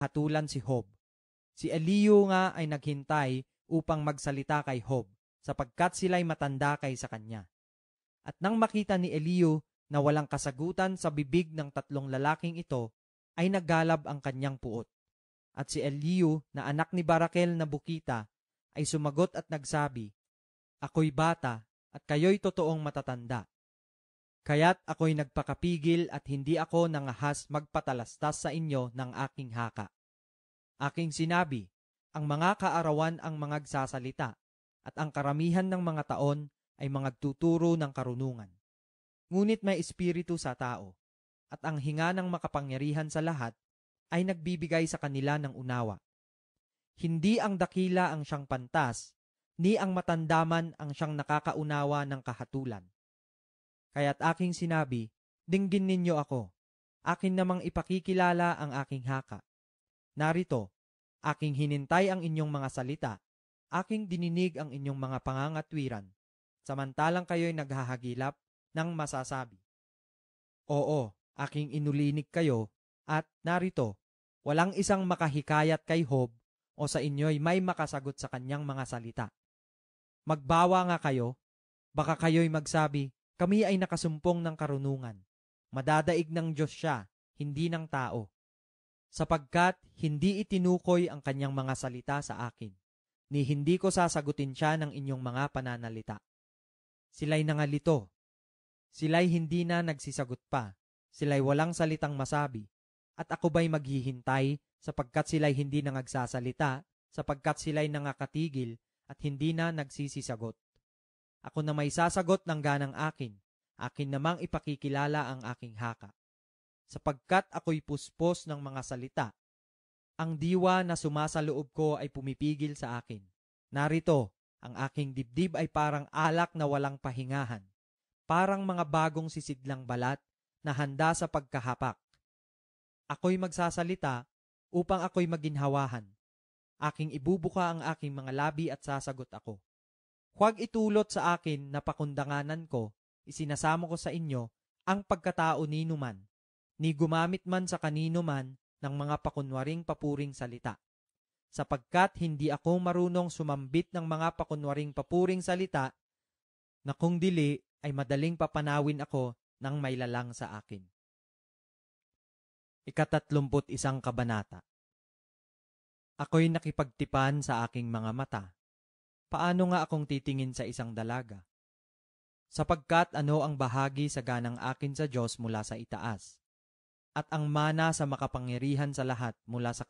hatulan si Hob. Si Eliyo nga ay naghintay upang magsalita kay Hob, sapagkat sila'y matanda kaysa kanya. At nang makita ni Eliyo na walang kasagutan sa bibig ng tatlong lalaking ito, ay nagalab ang kanyang puot. At si Eliyo na anak ni Barakel na bukita ay sumagot at nagsabi, Ako'y bata at kayo'y totoong matatanda. Kaya't ako'y nagpakapigil at hindi ako nangahas magpatalastas sa inyo ng aking haka. Aking sinabi, ang mga kaarawan ang mga magsasalita, at ang karamihan ng mga taon ay mga tuturo ng karunungan. Ngunit may espiritu sa tao, at ang hinga ng makapangyarihan sa lahat ay nagbibigay sa kanila ng unawa. Hindi ang dakila ang siyang pantas, ni ang matandaman ang siyang nakakaunawa ng kahatulan Kaya't aking sinabi, Dinggin ninyo ako. Akin namang ipakikilala ang aking haka. Narito, aking hinintay ang inyong mga salita. Aking dininig ang inyong mga pangangatwiran. Samantalang kayo'y naghahagilap ng masasabi. Oo, aking inulinig kayo at narito, walang isang makahikayat kay Hob o sa inyo'y may makasagot sa kanyang mga salita. Magbawa nga kayo, baka kayo'y magsabi, kami ay nakasumpong ng karunungan. Madadaig ng Diyos siya, hindi ng tao. Sapagkat hindi itinukoy ang kanyang mga salita sa akin, ni hindi ko sasagutin siya ng inyong mga pananalita. Sila'y nangalito. Sila'y hindi na nagsisagot pa. Sila'y walang salitang masabi. At ako ba'y maghihintay sapagkat sila'y hindi na nagsasalita, sapagkat sila'y nangakatigil at hindi na nagsisisagot. Ako na may sasagot ng ganang akin, akin namang ipakikilala ang aking haka. Sapagkat ako'y puspos ng mga salita, ang diwa na sumasaloob ko ay pumipigil sa akin. Narito, ang aking dibdib ay parang alak na walang pahingahan, parang mga bagong sisidlang balat na handa sa pagkahapak. Ako'y magsasalita upang ako'y maginhawahan aking ibubuka ang aking mga labi at sasagot ako. Huwag itulot sa akin na pakundanganan ko, isinasamo ko sa inyo, ang pagkatao nino man, ni gumamit man sa kanino man ng mga pakunwaring papuring salita. Sapagkat hindi ako marunong sumambit ng mga pakunwaring papuring salita, na kung dili ay madaling papanawin ako ng mailalang sa akin. Ikatatlumput isang kabanata Ako'y nakipagtipan sa aking mga mata paano nga akong titingin sa isang dalaga? Sapagkat ano ang bahagi sa ganang akin sa Diyos mula sa itaas, at ang mana sa makapangyarihan sa lahat mula sa